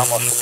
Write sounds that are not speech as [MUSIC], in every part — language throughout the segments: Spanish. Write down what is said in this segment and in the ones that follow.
hablamos.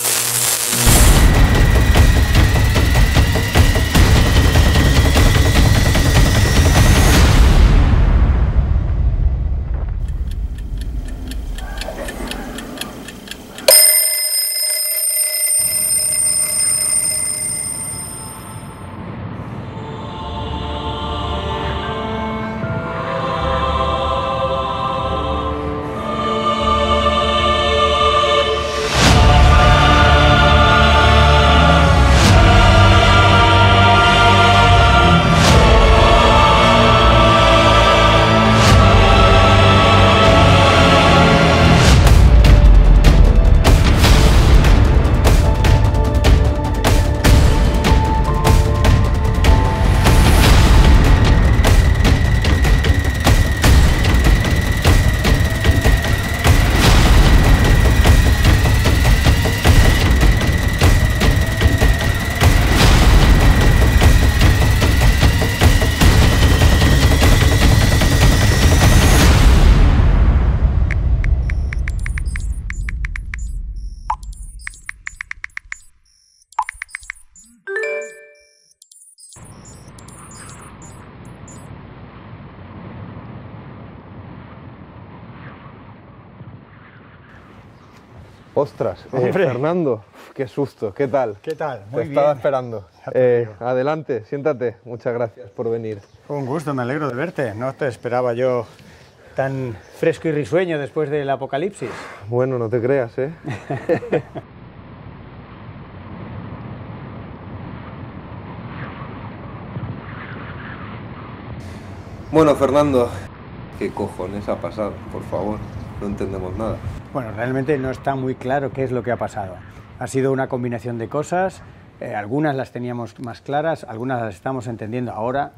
Ostras, eh, Fernando, qué susto, ¿qué tal? ¿Qué tal? Muy estaba esperando. [LAUGHS] Eh, adelante, siéntate, muchas gracias por venir. Un gusto, me alegro de verte. No te esperaba yo tan fresco y risueño después del apocalipsis. Bueno, no te creas, ¿eh? [LAUGHS] bueno, Fernando, ¿qué cojones ha pasado? Por favor, no entendemos nada. Bueno, realmente no está muy claro qué es lo que ha pasado. Ha sido una combinación de cosas, eh, algunas las teníamos más claras, algunas las estamos entendiendo ahora.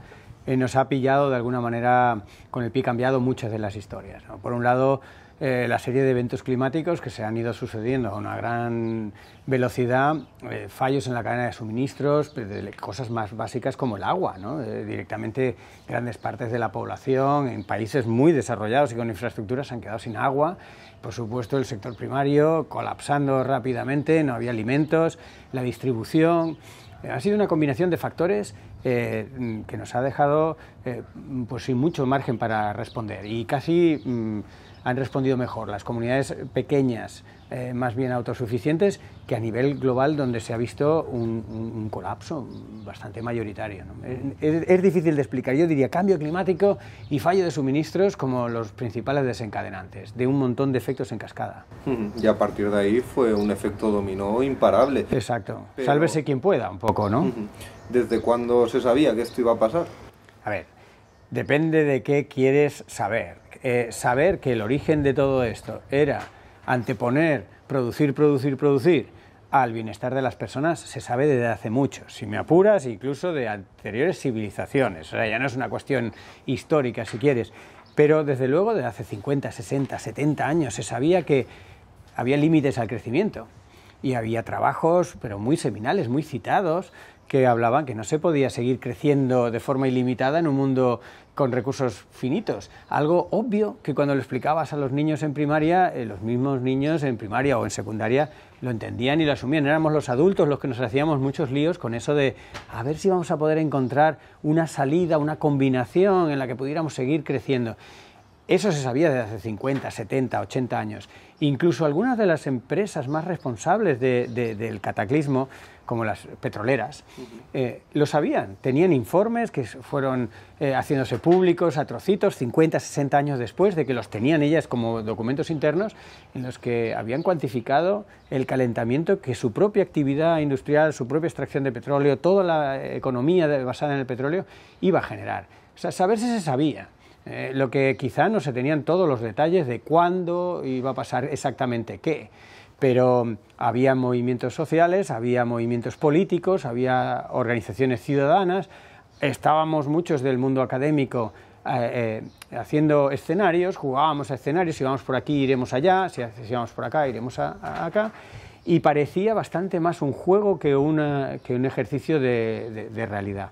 Eh, nos ha pillado de alguna manera con el pie cambiado muchas de las historias. Por un lado, eh, la serie de eventos climáticos que se han ido sucediendo a una gran velocidad, eh, fallos en la cadena de suministros, pues, cosas más básicas como el agua, ¿no? Eh, directamente grandes partes de la población en países muy desarrollados y con infraestructuras se han quedado sin agua, por supuesto el sector primario colapsando rápidamente, no había alimentos, la distribución, ha sido una combinación de factores que nos ha dejado pues sin mucho margen para responder y casi... Mm, han respondido mejor, las comunidades pequeñas, eh, más bien autosuficientes, que a nivel global donde se ha visto un, colapso bastante mayoritario. Eh, es, difícil de explicar. Yo diría cambio climático y fallo de suministros como los principales desencadenantes de un montón de efectos en cascada. Y a partir de ahí fue un efecto dominó imparable. Exacto. Sálvese quien pueda, un poco, ¿no? ¿Desde cuándo se sabía que esto iba a pasar? A ver, Depende de qué quieres saber. Eh, saber que el origen de todo esto era anteponer, producir, producir, producir al bienestar de las personas se sabe desde hace mucho, si me apuras, incluso de anteriores civilizaciones. O sea, ya no es una cuestión histórica, si quieres. Pero desde luego, desde hace 50, 60, 70 años se sabía que había límites al crecimiento y había trabajos, pero muy seminales, muy citados, que hablaban que no se podía seguir creciendo de forma ilimitada en un mundo con recursos finitos. Algo obvio que cuando lo explicabas a los niños en primaria, eh, los mismos niños en primaria o en secundaria lo entendían y lo asumían. Éramos los adultos los que nos hacíamos muchos líos con eso de a ver si vamos a poder encontrar una salida, una combinación en la que pudiéramos seguir creciendo. Eso se sabía desde hace 50, 70, 80 años. Incluso algunas de las empresas más responsables del cataclismo como las petroleras, eh, lo sabían, tenían informes que fueron eh, haciéndose públicos a trocitos 50, 60 años después de que los tenían ellas como documentos internos en los que habían cuantificado el calentamiento que su propia actividad industrial, su propia extracción de petróleo, toda la economía basada en el petróleo iba a generar. O sea, se sabía, eh, lo que quizá no se tenían todos los detalles de cuándo iba a pasar exactamente qué pero mm, había movimientos sociales, había movimientos políticos, había organizaciones ciudadanas, estábamos muchos del mundo académico eh, eh, haciendo escenarios, jugábamos a escenarios, si vamos por aquí iremos allá, si, íbamos vamos por acá iremos acá, y parecía bastante más un juego que, un ejercicio de, realidad.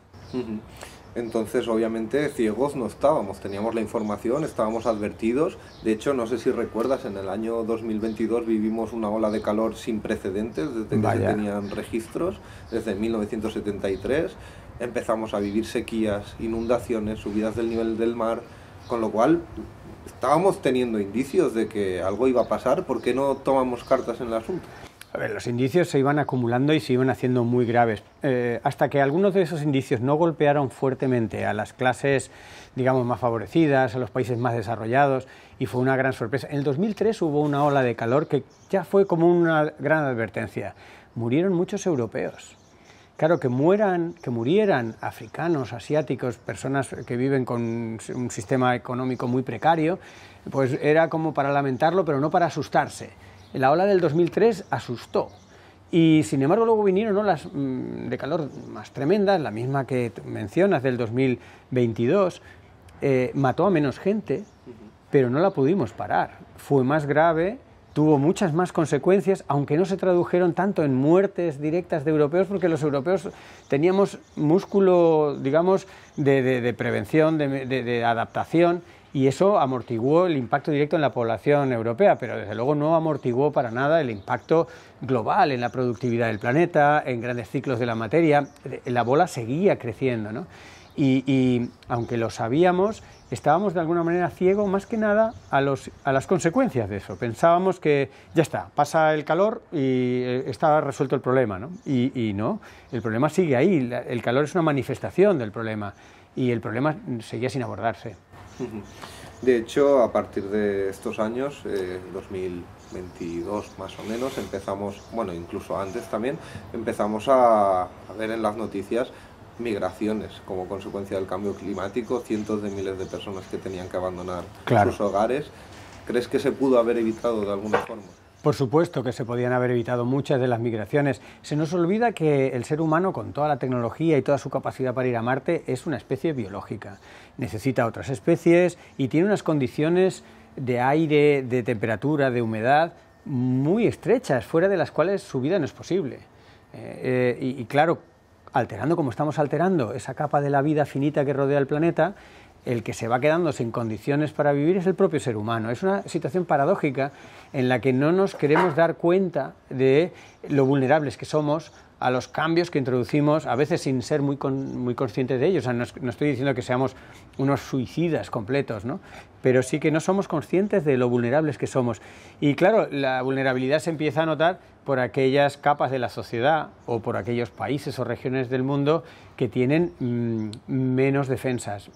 Entonces, obviamente, ciegos no estábamos, teníamos la información, estábamos advertidos. De hecho, no sé si recuerdas, en el año 2022 vivimos una ola de calor sin precedentes desde que se tenían registros, desde 1973. Empezamos a vivir sequías, inundaciones, subidas del nivel del mar, con lo cual estábamos teniendo indicios de que algo iba a pasar. ¿Por qué no tomamos cartas en el asunto? los indicios se iban acumulando y se iban haciendo muy graves, eh, hasta que algunos de esos indicios no golpearon fuertemente a las clases, digamos, más favorecidas, a los países más desarrollados, y fue una gran sorpresa. En el 2003 hubo una ola de calor que ya fue como una gran advertencia. Murieron muchos europeos. Claro, que, mueran, que murieran africanos, asiáticos, personas que viven con un sistema económico muy precario, pues era como para lamentarlo, pero no para asustarse la ola del 2003 asustó. Y sin embargo luego vinieron olas mm, de calor más tremendas, la misma que mencionas del 2022, eh, mató a menos gente, pero no la pudimos parar. Fue más grave, tuvo muchas más consecuencias, aunque no se tradujeron tanto en muertes directas de europeos, porque los europeos teníamos músculo, digamos, de, prevención, de adaptación y eso amortiguó el impacto directo en la población europea, pero desde luego no amortiguó para nada el impacto global en la productividad del planeta, en grandes ciclos de la materia. La bola seguía creciendo, ¿no? Y, aunque lo sabíamos, estábamos de alguna manera ciegos más que nada a, las consecuencias de eso. Pensábamos que ya está, pasa el calor y eh, está resuelto el problema, ¿no? y no, el problema sigue ahí, el calor es una manifestación del problema y el problema seguía sin abordarse. De hecho, a partir de estos años, 2022 eh, más o menos, empezamos, bueno, incluso antes también, empezamos a, ver en las noticias migraciones como consecuencia del cambio climático, cientos de miles de personas que tenían que abandonar sus hogares. ¿Crees que se pudo haber evitado de alguna forma? Por supuesto que se podían haber evitado muchas de las migraciones. Se nos olvida que el ser humano, con toda la tecnología y toda su capacidad para ir a Marte, es una especie biológica. Necesita otras especies y tiene unas condiciones de aire, de temperatura, de humedad muy estrechas, fuera de las cuales su vida no es posible. Eh, eh, y claro, alterando como estamos alterando esa capa de la vida finita que rodea el planeta, el que se va quedando sin condiciones para vivir es el propio ser humano. Es una situación paradójica en la que no nos queremos dar cuenta de lo vulnerables que somos a los cambios que introducimos, a veces sin ser muy, muy conscientes de ellos. no, estoy diciendo que seamos unos suicidas completos, ¿no? pero sí que no somos conscientes de lo vulnerables que somos. Y claro, la vulnerabilidad se empieza a notar por aquellas capas de la sociedad o por aquellos países o regiones del mundo que tienen mm, menos defensas,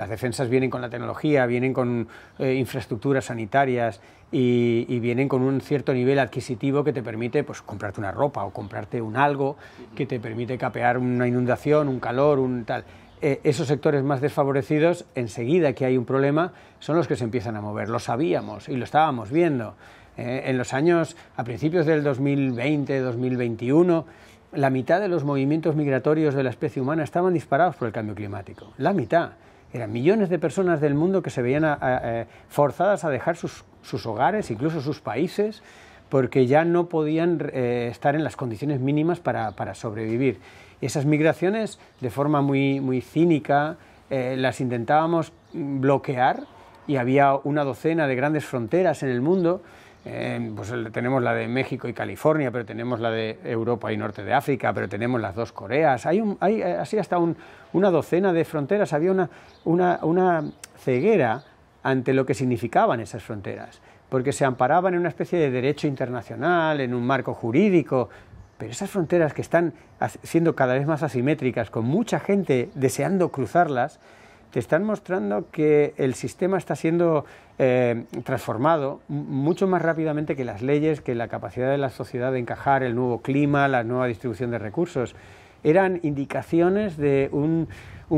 las defensas vienen con la tecnología, vienen con eh, infraestructuras sanitarias y, vienen con un cierto nivel adquisitivo que te permite pues, comprarte una ropa o comprarte un algo que te permite capear una inundación, un calor, un tal. Eh, esos sectores más desfavorecidos, enseguida que hay un problema, son los que se empiezan a mover. Lo sabíamos y lo estábamos viendo. Eh, en los años, a principios del 2020, 2021, la mitad de los movimientos migratorios de la especie humana estaban disparados por el cambio climático. La mitad. Eran millones de personas del mundo que se veían eh, forzadas a dejar sus, hogares, incluso sus países, porque ya no podían eh, estar en las condiciones mínimas para, sobrevivir. Y esas migraciones, de forma muy, cínica, eh, las intentábamos bloquear y había una docena de grandes fronteras en el mundo Em, pues tenemos la de México y California, pero tenemos la de Europa y Norte de África, pero tenemos las dos Coreas. Hay, eh, así hasta una docena de fronteras. Había una, una ceguera ante lo que significaban esas fronteras, porque se amparaban en una especie de derecho internacional, en un marco jurídico, pero esas fronteras que están siendo cada vez más asimétricas, con mucha gente deseando cruzarlas, te están mostrando que el sistema está siendo eh, transformado mucho más rápidamente que las leyes, que la capacidad de la sociedad de encajar el nuevo clima, la nueva distribución de recursos. Eran indicaciones de un,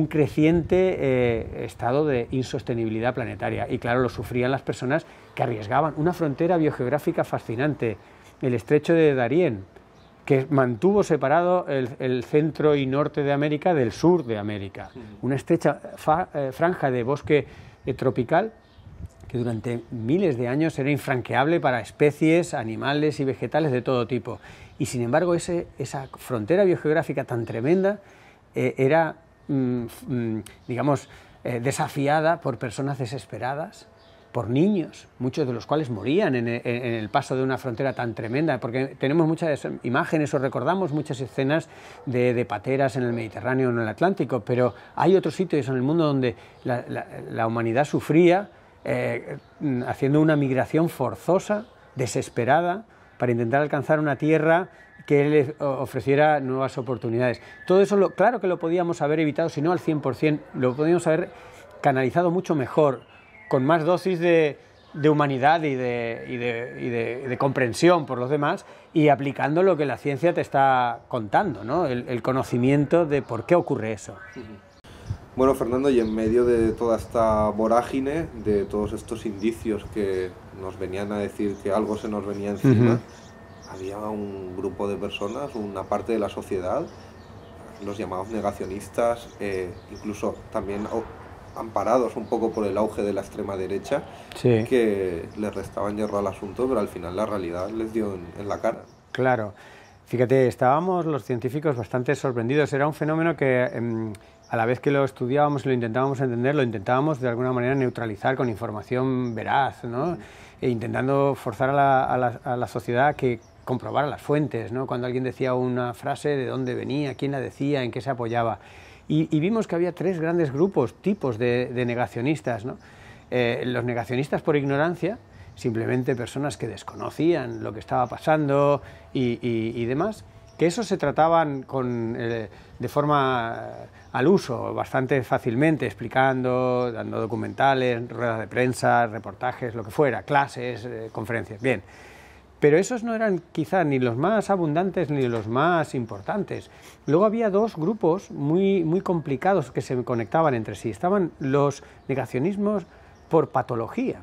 creciente eh, estado de insostenibilidad planetaria. Y claro, lo sufrían las personas que arriesgaban una frontera biogeográfica fascinante, el estrecho de Darién, que mantuvo separado el, centro y norte de América del sur de América. Una estrecha eh, franja de bosque eh, tropical que durante miles de años era infranqueable para especies, animales y vegetales de todo tipo. Y sin embargo, esa frontera biogeográfica tan tremenda eh, era, mm, mm, digamos, desafiada por personas desesperadas por niños, muchos de los cuales morían en, el paso de una frontera tan tremenda, porque tenemos muchas imágenes o recordamos muchas escenas de, pateras en el Mediterráneo o en el Atlántico, pero hay otros sitios en el mundo donde la, humanidad sufría eh, haciendo una migración forzosa, desesperada, para intentar alcanzar una tierra que les ofreciera nuevas oportunidades. Todo eso, claro que lo podíamos haber evitado, si no al 100%, lo podíamos haber canalizado mucho mejor con más dosis de, humanidad y, de, comprensión por los demás y aplicando lo que la ciencia te está contando, ¿no? el, conocimiento de por qué ocurre eso. Bueno, Fernando, y en medio de toda esta vorágine, de todos estos indicios que nos venían a decir que algo se nos venía encima, había un grupo de personas, una parte de la sociedad, los llamados negacionistas, eh, incluso también amparados un poco por el auge de la extrema derecha, que le restaban hierro al asunto, pero al final la realidad les dio en, la cara. Claro. Fíjate, estábamos los científicos bastante sorprendidos. Era un fenómeno que em, a la vez que lo estudiábamos y lo intentábamos entender, lo intentábamos de alguna manera neutralizar con información veraz, E intentando forzar a la, sociedad que comprobara las fuentes, ¿no? Cuando alguien decía una frase, de dónde venía, quién la decía, en qué se apoyaba. Y, vimos que había tres grandes grupos, tipos de, negacionistas. Eh, los negacionistas por ignorancia, simplemente personas que desconocían lo que estaba pasando y, demás, que eso se trataban eh, de forma eh, al uso, bastante fácilmente, explicando, dando documentales, ruedas de prensa, reportajes, lo que fuera, clases, conferencias. Bien, pero esos no eran quizá ni los más abundantes ni los más importantes. Luego había dos grupos muy, muy complicados que se conectaban entre sí. Estaban los negacionismos por patología.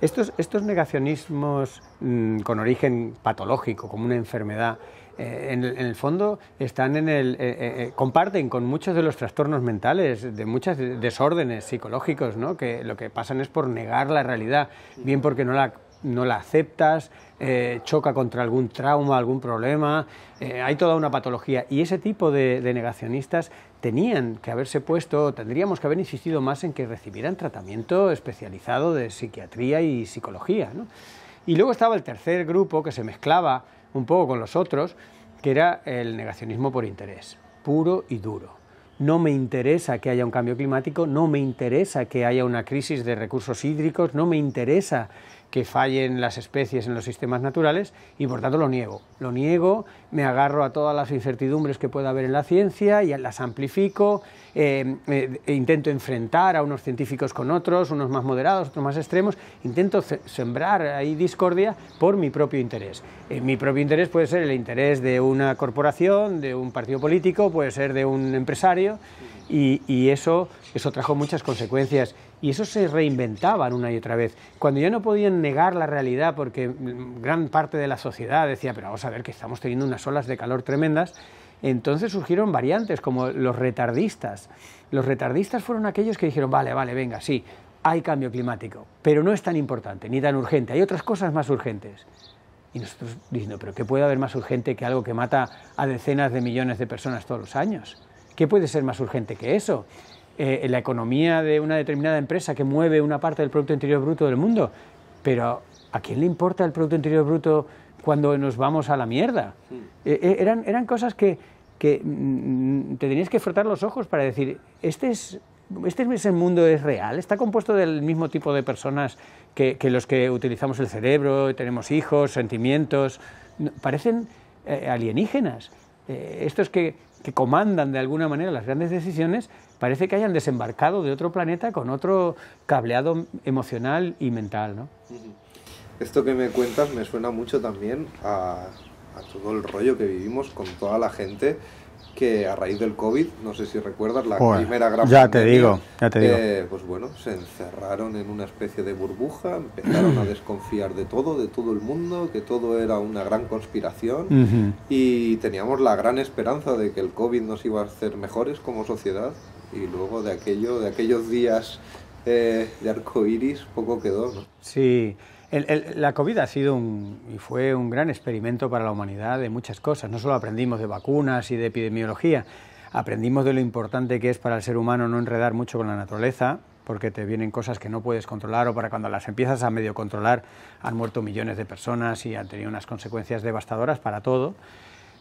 Estos, estos negacionismos mm, con origen patológico, como una enfermedad, eh, en, el, fondo están en el, eh, eh, comparten con muchos de los trastornos mentales, de muchos desórdenes psicológicos, ¿no? que lo que pasan es por negar la realidad, bien porque no la no la aceptas, eh, choca contra algún trauma, algún problema, eh, hay toda una patología. Y ese tipo de, negacionistas tenían que haberse puesto, tendríamos que haber insistido más en que recibieran tratamiento especializado de psiquiatría y psicología. Y luego estaba el tercer grupo que se mezclaba un poco con los otros, que era el negacionismo por interés, puro y duro no me interesa que haya un cambio climático, no me interesa que haya una crisis de recursos hídricos, no me interesa que fallen las especies en los sistemas naturales y por tanto lo niego. Lo niego, me agarro a todas las incertidumbres que pueda haber en la ciencia y las amplifico, eh, eh, e intento enfrentar a unos científicos con otros, unos más moderados, otros más extremos, intento sembrar ahí discordia por mi propio interés. Eh, mi propio interés puede ser el interés de una corporación, de un partido político, puede ser de un empresario y, y eso, eso trajo muchas consecuencias y eso se reinventaban una y otra vez. Cuando ya no podían negar la realidad porque gran parte de la sociedad decía, pero vamos a ver que estamos teniendo unas olas de calor tremendas, entonces surgieron variantes como los retardistas. Los retardistas fueron aquellos que dijeron, vale, vale, venga, sí, hay cambio climático, pero no es tan importante ni tan urgente, hay otras cosas más urgentes. Y nosotros diciendo, pero ¿qué puede haber más urgente que algo que mata a decenas de millones de personas todos los años? ¿Qué puede ser más urgente que eso? Eh, la economía de una determinada empresa que mueve una parte del Producto Interior Bruto del mundo. Pero ¿a quién le importa el Producto Interior Bruto cuando nos vamos a la mierda? Eh, eh, eran, eran cosas que, que mm, te tenías que frotar los ojos para decir, este es este el mundo es real, está compuesto del mismo tipo de personas que, los que utilizamos el cerebro, tenemos hijos, sentimientos, parecen alienígenas. estos que, que, comandan de alguna manera las grandes decisiones parece que hayan desembarcado de otro planeta con otro cableado emocional y mental. ¿no? Esto que me cuentas me suena mucho también a, todo el rollo que vivimos con toda la gente que a raíz del COVID, no sé si recuerdas, la primera gran ya te digo, ya te digo. Eh, pues bueno, se encerraron en una especie de burbuja, empezaron a [CLEARS THROAT] desconfiar de todo, de todo el mundo, que todo era una gran conspiración y teníamos la gran esperanza de que el COVID nos iba a hacer mejores como sociedad y luego de de aquellos días eh, de arco iris, poco quedó. Sí, la COVID ha sido y fue un gran experimento para la humanidad de muchas cosas. No solo aprendimos de vacunas y de epidemiología, aprendimos de lo importante que es para el ser humano no enredar mucho con la naturaleza, porque te vienen cosas que no puedes controlar o para cuando las empiezas a medio controlar han muerto millones de personas y han tenido unas consecuencias devastadoras para todo.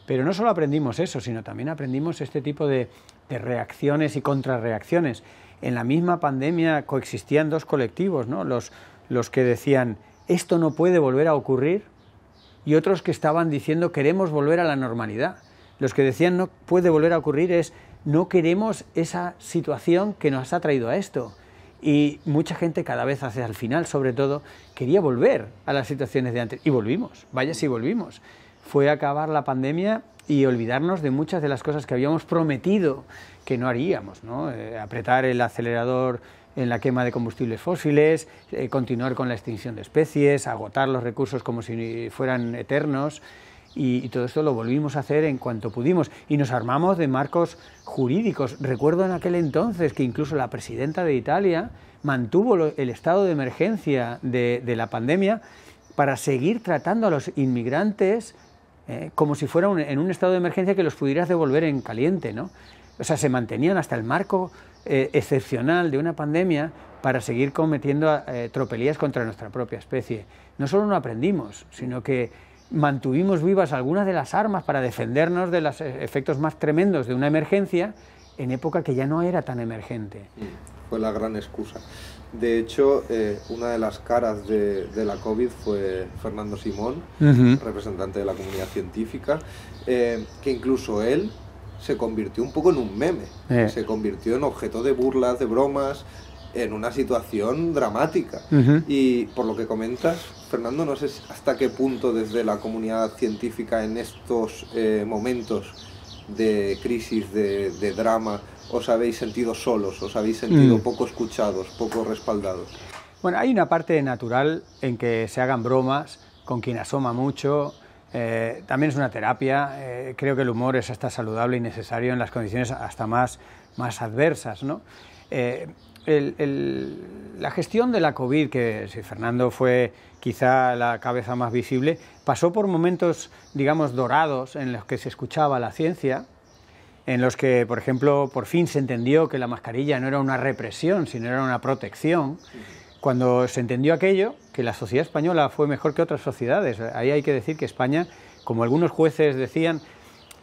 Pero no solo aprendimos eso, sino también aprendimos este tipo de, reacciones y contrarreacciones. En la misma pandemia coexistían dos colectivos, los, los que decían, esto no puede volver a ocurrir, y otros que estaban diciendo, queremos volver a la normalidad. Los que decían, no puede volver a ocurrir, es, no queremos esa situación que nos ha traído a esto. Y mucha gente cada vez hacia el final, sobre todo, quería volver a las situaciones de antes. Y volvimos, vaya si volvimos fue acabar la pandemia y olvidarnos de muchas de las cosas que habíamos prometido que no haríamos, eh, apretar el acelerador en la quema de combustibles fósiles, eh, continuar con la extinción de especies, agotar los recursos como si fueran eternos. Y, todo esto lo volvimos a hacer en cuanto pudimos y nos armamos de marcos jurídicos. Recuerdo en aquel entonces que incluso la presidenta de Italia mantuvo el estado de emergencia de la pandemia para seguir tratando a los inmigrantes eh, como si fuera en un estado de emergencia que los pudieras devolver en caliente, ¿no? O sea, se mantenían hasta el marco eh, excepcional de una pandemia para seguir cometiendo eh, tropelías contra nuestra propia especie. No solo no aprendimos, sino que mantuvimos vivas algunas de las armas para defendernos de los efectos más tremendos de una emergencia en época que ya no era tan emergente. Fue la gran excusa. De hecho, eh, una de las caras de, la COVID fue Fernando Simón, representante de la comunidad científica, eh, que incluso él se convirtió un poco en un meme, eh. se convirtió en objeto de burlas, de bromas, en una situación dramática. Y por lo que comentas, Fernando, no sé hasta qué punto desde la comunidad científica en estos momentos de crisis, de, drama, os habéis sentido solos, os habéis sentido mm. poco escuchados, poco respaldados? Bueno, hay una parte natural en que se hagan bromas con quien asoma mucho. Eh, también es una terapia. Eh, creo que el humor es hasta saludable y necesario en las condiciones hasta más, más adversas. ¿no? Eh, la gestión de la COVID, que si Fernando fue quizá la cabeza más visible, pasó por momentos, digamos, dorados en los que se escuchaba la ciencia, en los que, por ejemplo, por fin se entendió que la mascarilla no era una represión, sino era una protección. Cuando se entendió aquello, que la sociedad española fue mejor que otras sociedades, ahí hay que decir que España, como algunos jueces decían,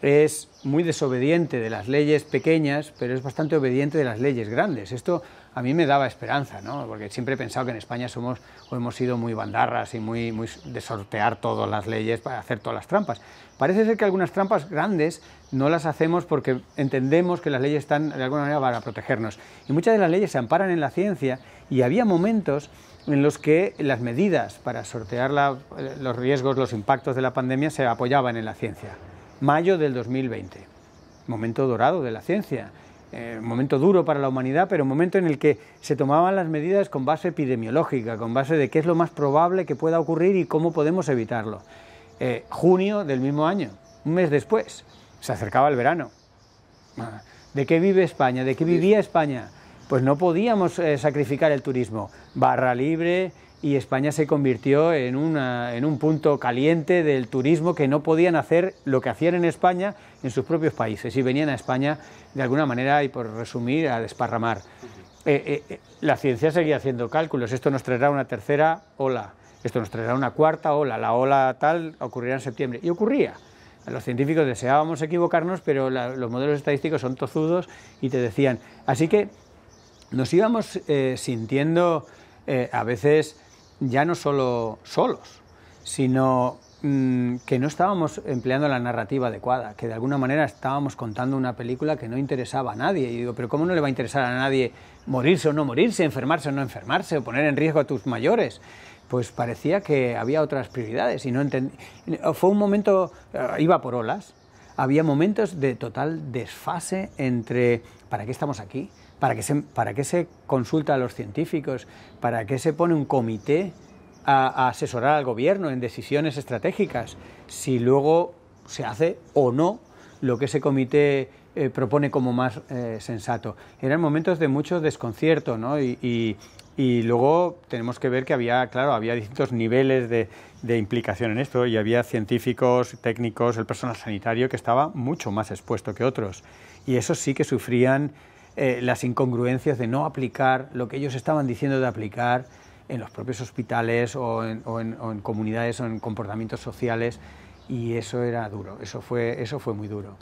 es muy desobediente de las leyes pequeñas, pero es bastante obediente de las leyes grandes. Esto a mí me daba esperanza, porque siempre he pensado que en España somos o hemos sido muy bandarras y muy, muy de sortear todas las leyes para hacer todas las trampas. Parece ser que algunas trampas grandes no las hacemos porque entendemos que las leyes están de alguna manera para protegernos. Y muchas de las leyes se amparan en la ciencia y había momentos en los que las medidas para sortear los riesgos, los impactos de la pandemia se apoyaban en la ciencia. Mayo del 2020, momento dorado de la ciencia. ...un eh, momento duro para la humanidad, pero un momento en el que se tomaban las medidas con base epidemiológica, con base de qué es lo más probable que pueda ocurrir y cómo podemos evitarlo. Eh, junio del mismo año, un mes después, se acercaba el verano. Ah, ¿De qué vive España? ¿De qué vivía España? Pues no podíamos eh, sacrificar el turismo. Barra libre y España se convirtió en, una, en un punto caliente del turismo que no podían hacer lo que hacían en España en sus propios países y venían a España de alguna manera, y por resumir, a desparramar. Eh, eh, eh, la ciencia seguía haciendo cálculos, esto nos traerá una tercera ola, esto nos traerá una cuarta ola, la ola tal ocurrirá en septiembre, y ocurría. Los científicos deseábamos equivocarnos, pero los modelos estadísticos son tozudos y te decían. Así que nos íbamos sintiendo a veces ya no solo solos, sino Mm, que no estábamos empleando la narrativa adecuada, que de alguna manera estábamos contando una película que no interesaba a nadie. Y digo, pero ¿cómo no le va a interesar a nadie morirse o no morirse, enfermarse o no enfermarse, o poner en riesgo a tus mayores? Pues parecía que había otras prioridades y no entendí. Fue un momento, eh, iba por olas, había momentos de total desfase entre ¿para qué estamos aquí? ¿Para qué se, para qué se consulta a los científicos? ¿Para qué se pone un comité? a, asesorar al gobierno en decisiones estratégicas, si luego se hace o no lo que ese comité eh, propone como más eh, sensato. Eran momentos de mucho desconcierto, ¿no? Y, luego tenemos que ver que había, claro, había distintos niveles de, implicación en esto y había científicos, técnicos, el personal sanitario que estaba mucho más expuesto que otros. Y esos sí que sufrían eh, las incongruencias de no aplicar lo que ellos estaban diciendo de aplicar en los propios hospitales o en, comunidades o en comportamientos sociales y eso era duro, eso fue, eso fue muy duro.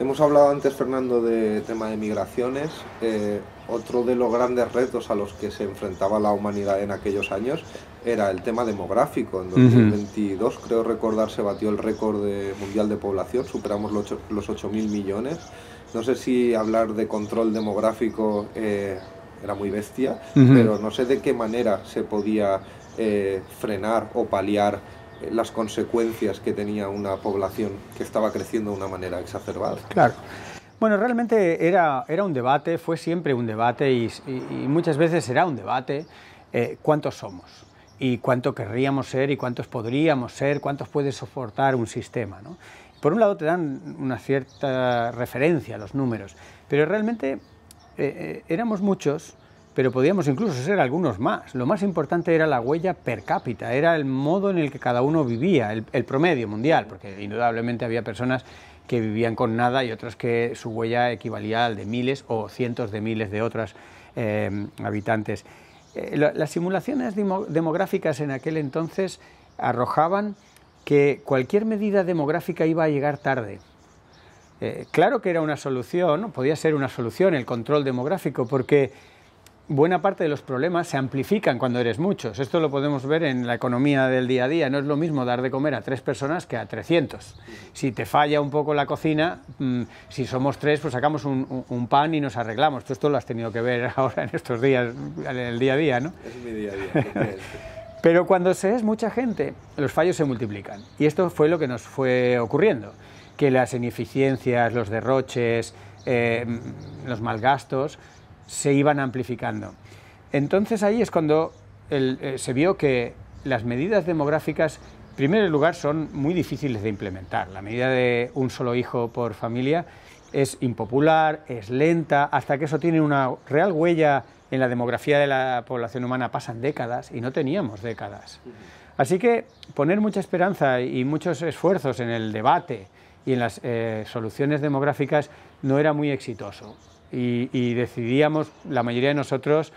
Hemos hablado antes, Fernando, de tema de migraciones. Eh, otro de los grandes retos a los que se enfrentaba la humanidad en aquellos años era el tema demográfico. En 2022, creo recordar, se batió el récord mundial de población, superamos los 8.000 millones. No sé si hablar de control demográfico eh, era muy bestia, pero no sé de qué manera se podía eh, frenar o paliar eh, las consecuencias que tenía una población que estaba creciendo de una manera exacerbada. Claro. Bueno, realmente era, era un debate, fue siempre un debate y, muchas veces será un debate eh, cuántos somos y cuánto querríamos ser y cuántos podríamos ser, cuántos puede soportar un sistema. Por un lado te dan una cierta referencia a los números, pero realmente eh, eh, éramos muchos, pero podíamos incluso ser algunos más. Lo más importante era la huella per cápita, era el modo en el que cada uno vivía, el, promedio mundial, porque indudablemente había personas que vivían con nada y otras que su huella equivalía al de miles o cientos de miles de otras eh, habitantes. las simulaciones demográficas en aquel entonces arrojaban que cualquier medida demográfica iba a llegar tarde eh, claro que era una solución, podía ser una solución el control demográfico, porque buena parte de los problemas se amplifican cuando eres muchos. Esto lo podemos ver en la economía del día a día. No es lo mismo dar de comer a tres personas que a 300. Si te falla un poco la cocina, mm, si somos tres, pues sacamos un, pan y nos arreglamos. Tú esto lo has tenido que ver [LAUGHS] ahora en estos días, en el día a día, ¿no? Es mi día a día. [LAUGHS] Pero cuando se es mucha gente, los fallos se multiplican. Y esto fue lo que nos fue ocurriendo que las ineficiencias, los derroches, eh, los malgastos se iban amplificando. Entonces ahí es cuando eh, se vio que las medidas demográficas, en primer lugar, son muy difíciles de implementar. La medida de un solo hijo por familia es impopular, es lenta, hasta que eso tiene una real huella en la demografía de la población humana pasan décadas y no teníamos décadas. Así que poner mucha esperanza y muchos esfuerzos en el debate, y en las eh, soluciones demográficas no era muy exitoso. Y, decidíamos, la mayoría de nosotros,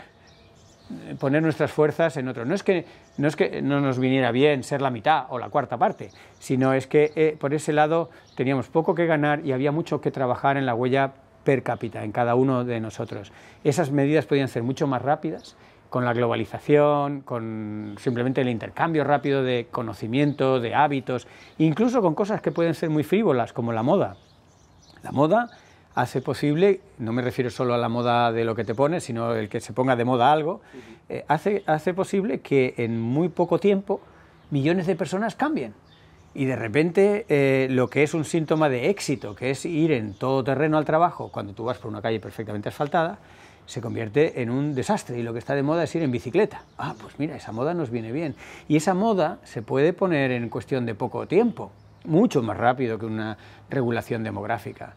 eh, poner nuestras fuerzas en otro. No es, que, no es que no nos viniera bien ser la mitad o la cuarta parte, sino es que eh, por ese lado teníamos poco que ganar y había mucho que trabajar en la huella per cápita, en cada uno de nosotros. Esas medidas podían ser mucho más rápidas con la globalización, con simplemente el intercambio rápido de conocimiento, de hábitos, incluso con cosas que pueden ser muy frívolas, como la moda. La moda hace posible, no me refiero solo a la moda de lo que te pones, sino el que se ponga de moda algo, eh, hace, posible que en muy poco tiempo millones de personas cambien. Y de repente eh, lo que es un síntoma de éxito, que es ir en todo terreno al trabajo, cuando tú vas por una calle perfectamente asfaltada, se convierte en un desastre y lo que está de moda es ir en bicicleta. Ah, pues mira, esa moda nos viene bien. Y esa moda se puede poner en cuestión de poco tiempo, mucho más rápido que una regulación demográfica.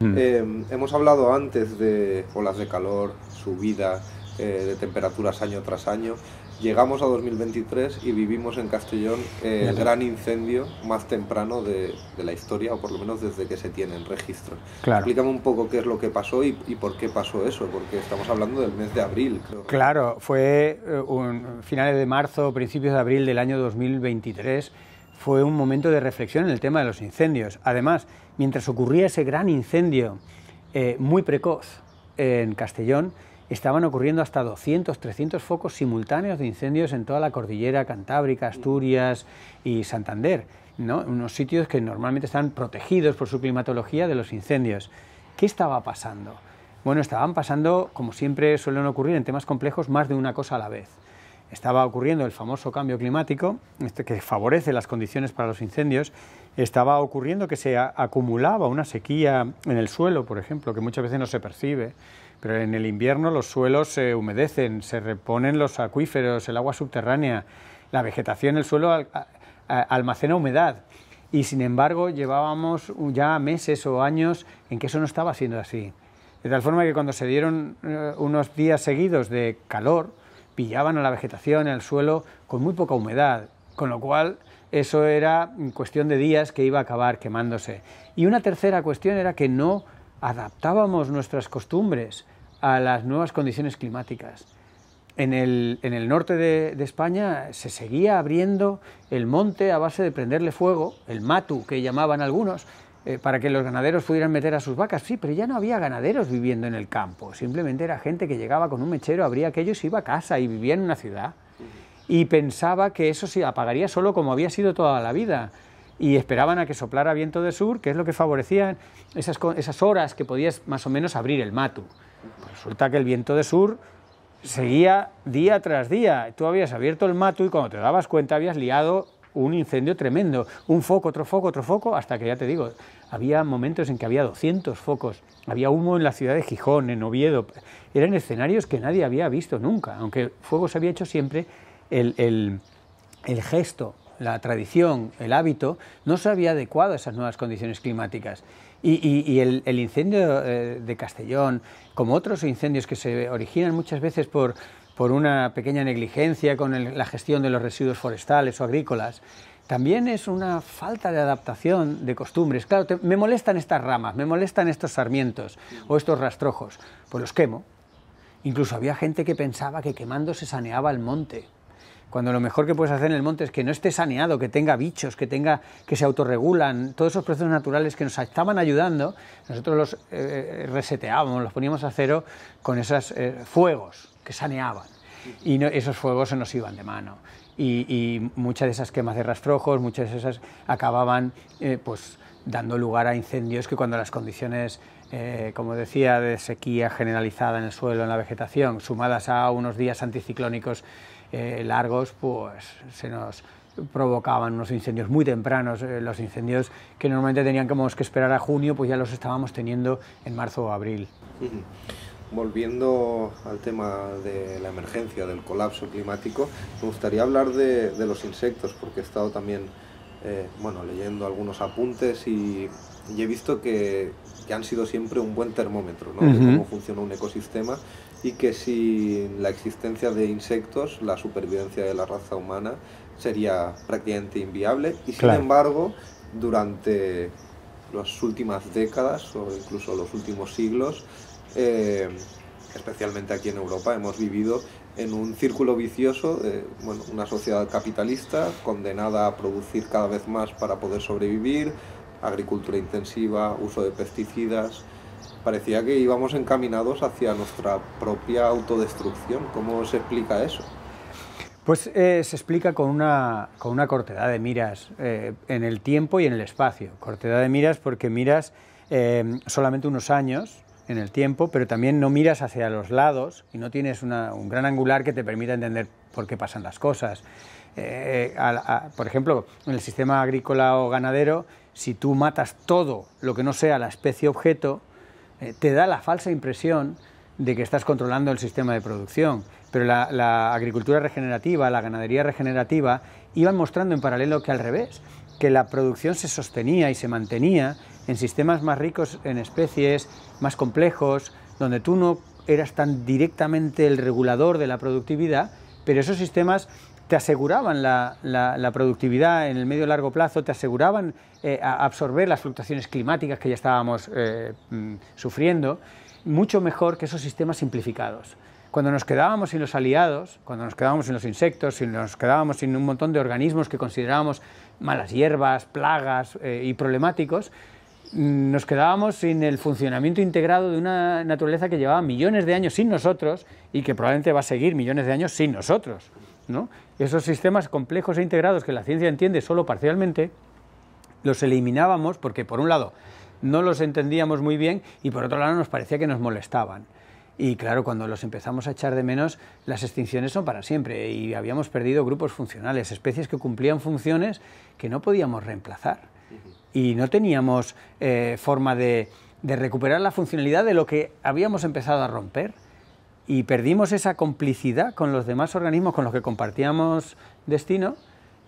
Eh, hemos hablado antes de olas de calor, subida eh, de temperaturas año tras año llegamos a 2023 y vivimos en Castellón el gran incendio más temprano de, la historia, o por lo menos desde que se tiene registros. Claro. Explícame un poco qué es lo que pasó y, por qué pasó eso, porque estamos hablando del mes de abril, Claro, fue eh, un, finales de marzo, principios de abril del año 2023 fue un momento de reflexión en el tema de los incendios. Además, mientras ocurría ese gran incendio eh, muy precoz en Castellón, estaban ocurriendo hasta 200, 300 focos simultáneos de incendios en toda la cordillera Cantábrica, Asturias y Santander, ¿no? unos sitios que normalmente están protegidos por su climatología de los incendios. ¿Qué estaba pasando? Bueno, estaban pasando, como siempre suelen ocurrir en temas complejos, más de una cosa a la vez. Estaba ocurriendo el famoso cambio climático, este que favorece las condiciones para los incendios, estaba ocurriendo que se acumulaba una sequía en el suelo, por ejemplo, que muchas veces no se percibe, pero en el invierno los suelos se humedecen, se reponen los acuíferos, el agua subterránea, la vegetación, el suelo almacena humedad. Y sin embargo llevábamos ya meses o años en que eso no estaba siendo así. De tal forma que cuando se dieron eh, unos días seguidos de calor, pillaban a la vegetación, el suelo, con muy poca humedad, con lo cual eso era cuestión de días que iba a acabar quemándose. Y una tercera cuestión era que no adaptábamos nuestras costumbres a las nuevas condiciones climáticas. En el, en el norte de, España se seguía abriendo el monte a base de prenderle fuego, el matu que llamaban algunos, eh, para que los ganaderos pudieran meter a sus vacas. Sí, pero ya no había ganaderos viviendo en el campo, simplemente era gente que llegaba con un mechero, abría aquello y se iba a casa y vivía en una ciudad. Y pensaba que eso se apagaría solo como había sido toda la vida y esperaban a que soplara viento de sur, que es lo que favorecían esas, esas horas que podías más o menos abrir el matu. resulta que el viento de sur seguía día tras día. Tú habías abierto el matu y cuando te dabas cuenta habías liado un incendio tremendo, un foco, otro foco, otro foco, hasta que ya te digo, había momentos en que había 200 focos, había humo en la ciudad de Gijón, en Oviedo, eran escenarios que nadie había visto nunca, aunque fuego se había hecho siempre el, el, el gesto la tradición, el hábito, no se había adecuado a esas nuevas condiciones climáticas. Y, el, incendio eh, de Castellón, como otros incendios que se originan muchas veces por, una pequeña negligencia con la gestión de los residuos forestales o agrícolas, también es una falta de adaptación de costumbres. Claro, me molestan estas ramas, me molestan estos sarmientos o estos rastrojos, pues los quemo. Incluso había gente que pensaba que quemando se saneaba el monte cuando lo mejor que puedes hacer en el monte es que no esté saneado, que tenga bichos, que tenga que se autorregulan, todos esos procesos naturales que nos estaban ayudando, nosotros los eh, eh, reseteábamos, los poníamos a cero con esos eh, fuegos que saneaban y esos fuegos se nos iban de mano. Y, muchas de esas quemas de rastrojos, muchas de esas acababan pues dando lugar a incendios que cuando las condiciones, como decía, de sequía generalizada en el suelo, en la vegetación, sumadas a unos días anticiclónicos eh, largos, pues se nos provocaban unos incendios muy tempranos. Eh, los incendios que normalmente teníamos que esperar a junio, pues ya los estábamos teniendo en marzo o abril. Volviendo al tema de la emergencia, del colapso climático, me gustaría hablar de, los insectos, porque he estado también eh, bueno, leyendo algunos apuntes y, he visto que, que, han sido siempre un buen termómetro ¿no? de cómo funciona un ecosistema y que sin la existencia de insectos la supervivencia de la raza humana sería prácticamente inviable y sin embargo durante las últimas décadas o incluso los últimos siglos eh, especialmente aquí en Europa hemos vivido en un círculo vicioso, de eh, una sociedad capitalista condenada a producir cada vez más para poder sobrevivir, agricultura intensiva, uso de pesticidas, parecía que íbamos encaminados hacia nuestra propia autodestrucción. ¿Cómo se explica eso? Pues eh, se explica con una, con una cortedad de miras eh, en el tiempo y en el espacio. Cortedad de miras porque miras eh, solamente unos años en el tiempo, pero también no miras hacia los lados y no tienes un gran angular que te permita entender por qué pasan las cosas. por ejemplo, en el sistema agrícola o ganadero, si tú matas todo lo que no sea la especie objeto, eh, te da la falsa impresión de que estás controlando el sistema de producción. Pero la, agricultura regenerativa, la ganadería regenerativa, iban mostrando en paralelo que al revés, que la producción se sostenía y se mantenía en sistemas más ricos en especies, más complejos, donde tú no eras tan directamente el regulador de la productividad, pero esos sistemas te aseguraban la, productividad en el medio y largo plazo, te aseguraban eh, absorber las fluctuaciones climáticas que ya estábamos eh, mm, sufriendo, mucho mejor que esos sistemas simplificados. Cuando nos quedábamos sin los aliados, cuando nos quedábamos sin los insectos, sin nos quedábamos sin un montón de organismos que considerábamos malas hierbas, plagas eh, y problemáticos, mm, nos quedábamos sin el funcionamiento integrado de una naturaleza que llevaba millones de años sin nosotros y que probablemente va a seguir millones de años sin nosotros esos sistemas complejos e integrados que la ciencia entiende solo parcialmente, los eliminábamos porque, por un lado, no los entendíamos muy bien y, por otro lado, nos parecía que nos molestaban. Y claro, cuando los empezamos a echar de menos, las extinciones son para siempre y habíamos perdido grupos funcionales, especies que cumplían funciones que no podíamos reemplazar. Y no teníamos eh, forma de recuperar la funcionalidad de lo que habíamos empezado a romper y perdimos esa complicidad con los demás organismos con los que compartíamos destino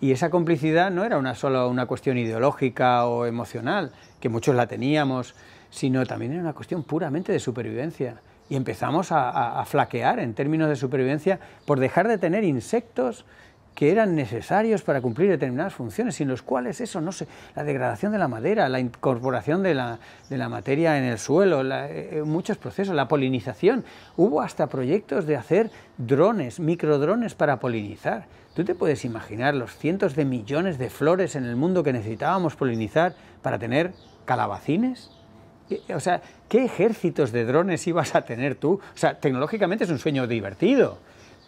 y esa complicidad no era una sola una cuestión ideológica o emocional, que muchos la teníamos, sino también era una cuestión puramente de supervivencia. Y empezamos a, a flaquear en términos de supervivencia por dejar de tener insectos que eran necesarios para cumplir determinadas funciones, sin los cuales eso no sé, la degradación de la madera, la incorporación de la, materia en el suelo, eh, eh, muchos procesos, la polinización. Hubo hasta proyectos de hacer drones, microdrones para polinizar. ¿Tú te puedes imaginar los cientos de millones de flores en el mundo que necesitábamos polinizar para tener calabacines? Eh, o sea, ¿qué ejércitos de drones ibas a tener tú? O sea, tecnológicamente es un sueño divertido,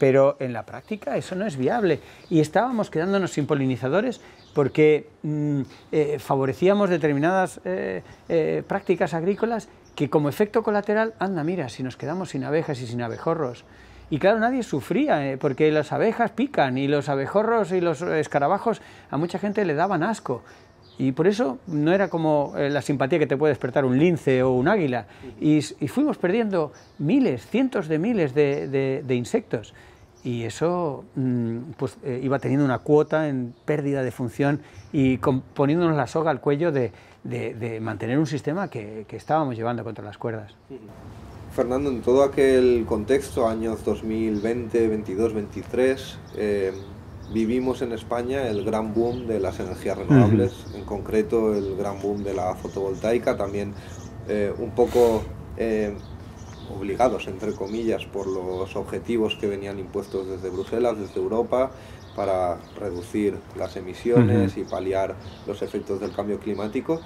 pero en la práctica eso no es viable. Y estábamos quedándonos sin polinizadores porque mm, eh, favorecíamos determinadas eh, eh, prácticas agrícolas que como efecto colateral, anda, mira, si nos quedamos sin abejas y sin abejorros. Y claro, nadie sufría, porque las abejas pican y los abejorros y los escarabajos a mucha gente le daban asco. Y por eso no era como la simpatía que te puede despertar un lince o un águila. Y, fuimos perdiendo miles, cientos de miles de insectos y eso mm, pues, eh, iba teniendo una cuota en pérdida de función y poniéndonos la soga al cuello de, mantener un sistema que, estábamos llevando contra las cuerdas. Fernando, en todo aquel contexto, años 2020, 22, 23, vivimos en España el gran boom de las energías renovables, en concreto el gran boom de la fotovoltaica, también eh, un poco eh, obligados, entre comillas, por los objetivos que venían impuestos desde Bruselas, desde Europa, para reducir las emisiones y paliar los efectos del cambio climático.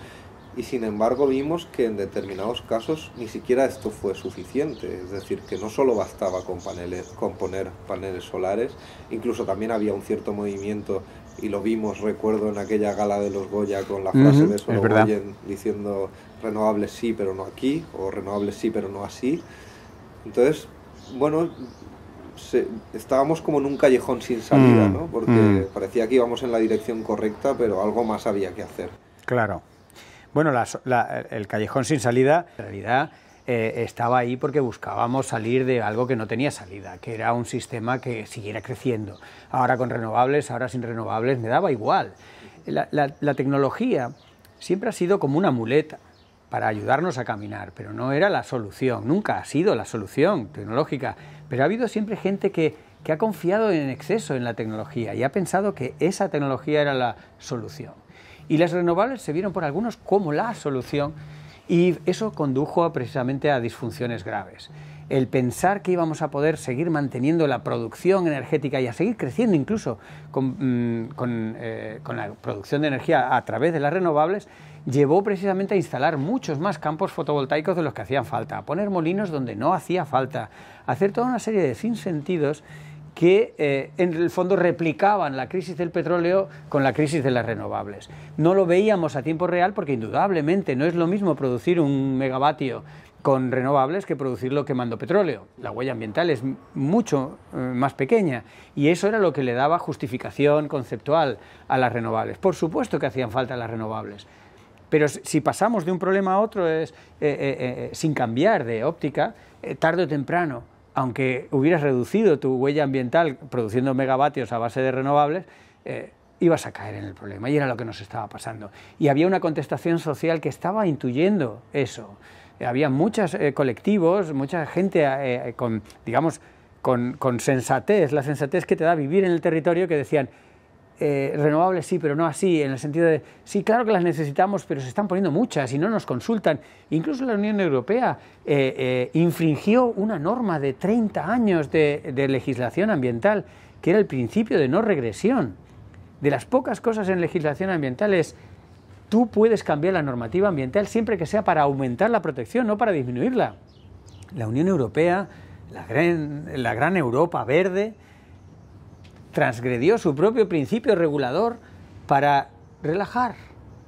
Y sin embargo vimos que en determinados casos ni siquiera esto fue suficiente, es decir, que no solo bastaba con, con poner paneles solares, incluso también había un cierto movimiento y lo vimos, recuerdo, en aquella gala de los Goya con la frase de diciendo renovables sí, pero no aquí, o renovables sí, pero no así. Entonces, bueno, estábamos como en un callejón sin salida, mm, ¿no? Porque mm. parecía que íbamos en la dirección correcta, pero algo más había que hacer. Claro. Bueno, el callejón sin salida, en realidad, eh, estaba ahí porque buscábamos salir de algo que no tenía salida, que era un sistema que siguiera creciendo. Ahora con renovables, ahora sin renovables, me daba igual. La, la tecnología siempre ha sido como una muleta para ayudarnos a caminar, pero no era la solución, nunca ha sido la solución tecnológica, pero ha habido siempre gente que, que ha confiado en exceso en la tecnología y ha pensado que esa tecnología era la solución. Y las renovables se vieron por algunos como la solución y eso condujo precisamente a disfunciones graves. El pensar que íbamos a poder seguir manteniendo la producción energética y a seguir creciendo incluso mm, eh, con, la producción de energía a través de las renovables llevó precisamente a instalar muchos más campos fotovoltaicos de los que hacían falta, a poner molinos donde no hacía falta, a hacer toda una serie de sinsentidos que eh, en el fondo replicaban la crisis del petróleo con la crisis de las renovables. No lo veíamos a tiempo real porque indudablemente no es lo mismo producir un megavatio con renovables que producirlo quemando petróleo. La huella ambiental es mucho eh, más pequeña y eso era lo que le daba justificación conceptual a las renovables. Por supuesto que hacían falta las renovables, pero si pasamos de un problema a otro es eh, sin cambiar de óptica, tarde o temprano aunque hubieras reducido tu huella ambiental produciendo megavatios a base de renovables, eh, ibas a caer en el problema y era lo que nos estaba pasando. Y había una contestación social que estaba intuyendo eso. Eh, había muchos eh, colectivos, mucha gente con, digamos, con sensatez, la sensatez que te da vivir en el territorio que decían, eh, renovables sí, pero no así, en el sentido de, sí, claro que las necesitamos, pero se están poniendo muchas y no nos consultan. Incluso la Unión Europea eh, eh, infringió una norma de 30 años de, legislación ambiental, que era el principio de no regresión. De las pocas cosas en legislación ambiental es, tú puedes cambiar la normativa ambiental siempre que sea para aumentar la protección, no para disminuirla. La Unión Europea, la gran Europa verde, transgredió su propio principio regulador para relajar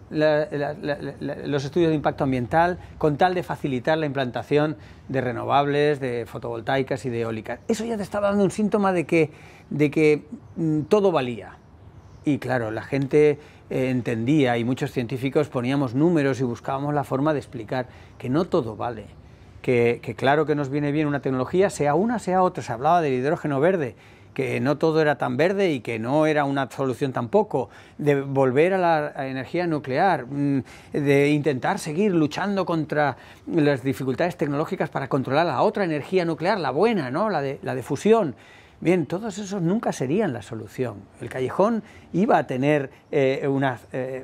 los estudios de impacto ambiental con tal de facilitar la implantación de renovables, de fotovoltaicas y de eólicas. Eso ya te estaba dando un síntoma de que, mm, todo valía. Y claro, la gente eh, entendía y muchos científicos poníamos números y buscábamos la forma de explicar que no todo vale. Que, que claro que nos viene bien una tecnología, sea una, sea otra. Se hablaba del hidrógeno verde que no todo era tan verde y que no era una solución tampoco, de volver a la energía nuclear, mm, de intentar seguir luchando contra las dificultades tecnológicas para controlar la otra energía nuclear, la buena, ¿no? la, de, la de fusión. Bien, todos esos nunca serían la solución. El callejón iba a tener eh, eh,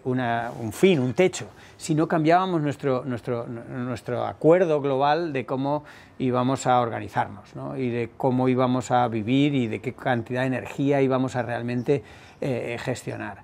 una, un fin, un techo, si no cambiábamos nuestro, nuestro, nuestro acuerdo global de cómo íbamos a organizarnos ¿no? y de cómo íbamos a vivir y de qué cantidad de energía íbamos a realmente eh, gestionar.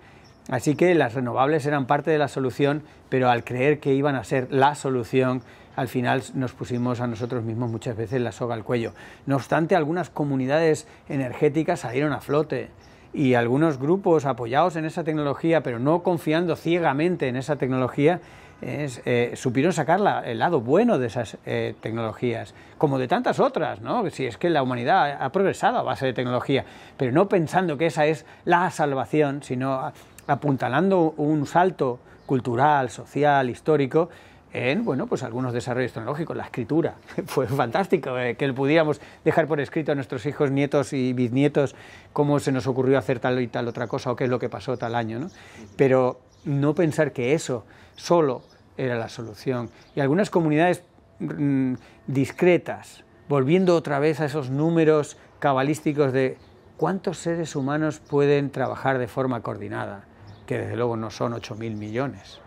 Así que las renovables eran parte de la solución, pero al creer que iban a ser la solución, al final nos pusimos a nosotros mismos muchas veces la soga al cuello. No obstante, algunas comunidades energéticas salieron a flote y algunos grupos apoyados en esa tecnología, pero no confiando ciegamente en esa tecnología, eh, supieron sacar el lado bueno de esas eh, tecnologías, como de tantas otras, ¿no? Si es que la humanidad ha progresado a base de tecnología, pero no pensando que esa es la salvación, sino apuntalando un salto cultural, social, histórico, en bueno, pues algunos desarrollos tecnológicos, la escritura. [LAUGHS] Fue fantástico eh, que pudiéramos dejar por escrito a nuestros hijos, nietos y bisnietos cómo se nos ocurrió hacer tal y tal otra cosa o qué es lo que pasó tal año. Pero no pensar que eso solo era la solución. Y algunas comunidades mm, discretas, volviendo otra vez a esos números cabalísticos de cuántos seres humanos pueden trabajar de forma coordinada que desde luego no son 8.000 millones.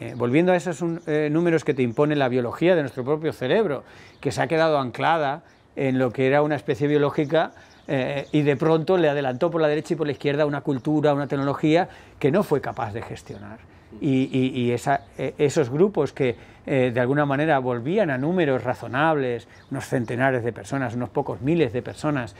Eh, volviendo a esos eh, números que te impone la biología de nuestro propio cerebro, que se ha quedado anclada en lo que era una especie biológica eh, y de pronto le adelantó por la derecha y por la izquierda una cultura, una tecnología que no fue capaz de gestionar. Y, esos grupos que de alguna manera volvían a números razonables, unos centenares de personas, unos pocos miles de personas,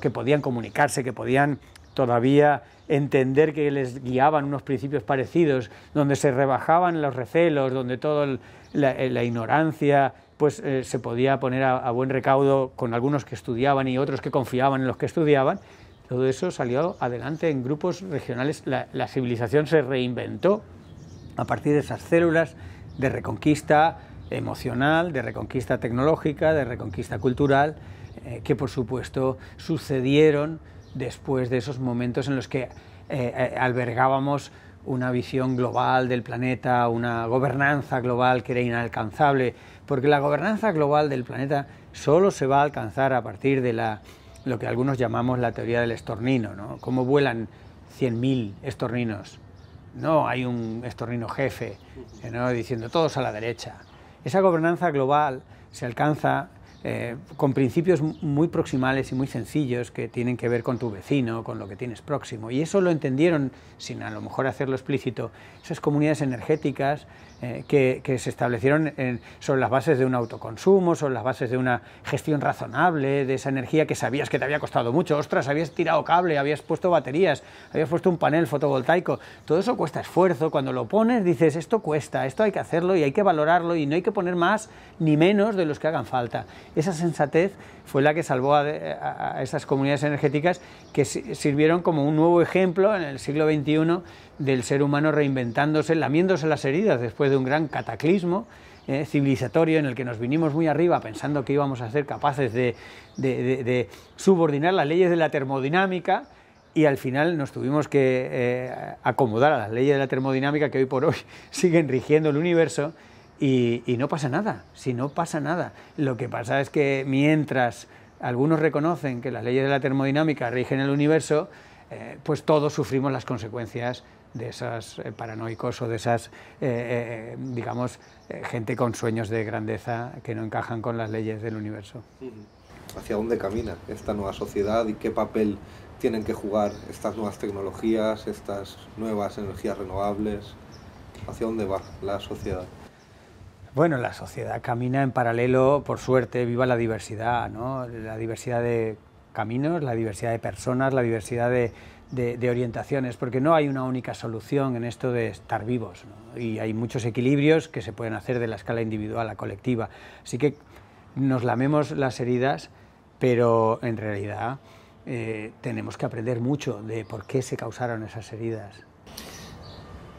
que podían comunicarse, que podían todavía entender que les guiaban unos principios parecidos, donde se rebajaban los recelos, donde toda eh, la, ignorancia pues eh, se podía poner a, buen recaudo con algunos que estudiaban y otros que confiaban en los que estudiaban. Todo eso salió adelante en grupos regionales. La, civilización se reinventó a partir de esas células de reconquista emocional, de reconquista tecnológica, de reconquista cultural, eh, que por supuesto sucedieron después de esos momentos en los que eh, eh, albergábamos una visión global del planeta, una gobernanza global que era inalcanzable, porque la gobernanza global del planeta solo se va a alcanzar a partir de lo que algunos llamamos la teoría del estornino, ¿no? Cómo vuelan 100.000 estorninos. No hay un estornino jefe ¿no? diciendo todos a la derecha. Esa gobernanza global se alcanza eh, con principios muy proximales y muy sencillos que tienen que ver con tu vecino, con lo que tienes próximo. Y eso lo entendieron, sin a lo mejor hacerlo explícito, esas comunidades energéticas eh, que, se establecieron en, sobre las bases de un autoconsumo, sobre las bases de una gestión razonable de esa energía que sabías que te había costado mucho. Ostras, habías tirado cable, habías puesto baterías, habías puesto un panel fotovoltaico. Todo eso cuesta esfuerzo. Cuando lo pones dices, esto cuesta, esto hay que hacerlo y hay que valorarlo y no hay que poner más ni menos de los que hagan falta esa sensatez fue la que salvó a, esas comunidades energéticas que sirvieron como un nuevo ejemplo en el siglo XXI del ser humano reinventándose, lamiéndose las heridas después de un gran cataclismo eh, civilizatorio en el que nos vinimos muy arriba pensando que íbamos a ser capaces de, subordinar las leyes de la termodinámica y al final nos tuvimos que eh, acomodar a las leyes de la termodinámica que hoy por hoy [LAUGHS] siguen rigiendo el universo y, no pasa nada, si no pasa nada. Lo que pasa es que mientras algunos reconocen que las leyes de la termodinámica rigen el universo, eh, pues todos sufrimos las consecuencias de esos eh, paranoicos o de esas, eh, digamos, gente con sueños de grandeza que no encajan con las leyes del universo. ¿Hacia dónde camina esta nueva sociedad y qué papel tienen que jugar estas nuevas tecnologías, estas nuevas energías renovables? ¿Hacia dónde va la sociedad? Bueno, la sociedad camina en paralelo, por suerte, viva la diversidad, ¿no? La diversidad de caminos, la diversidad de personas, la diversidad de, orientaciones, porque no hay una única solución en esto de estar vivos. ¿no? Y hay muchos equilibrios que se pueden hacer de la escala individual a colectiva. Así que nos lamemos las heridas, pero en realidad eh, tenemos que aprender mucho de por qué se causaron esas heridas.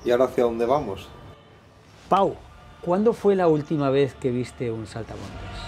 ¿Y ahora hacia dónde vamos? Pau. ¿Cuándo fue la última vez que viste un saltamontes?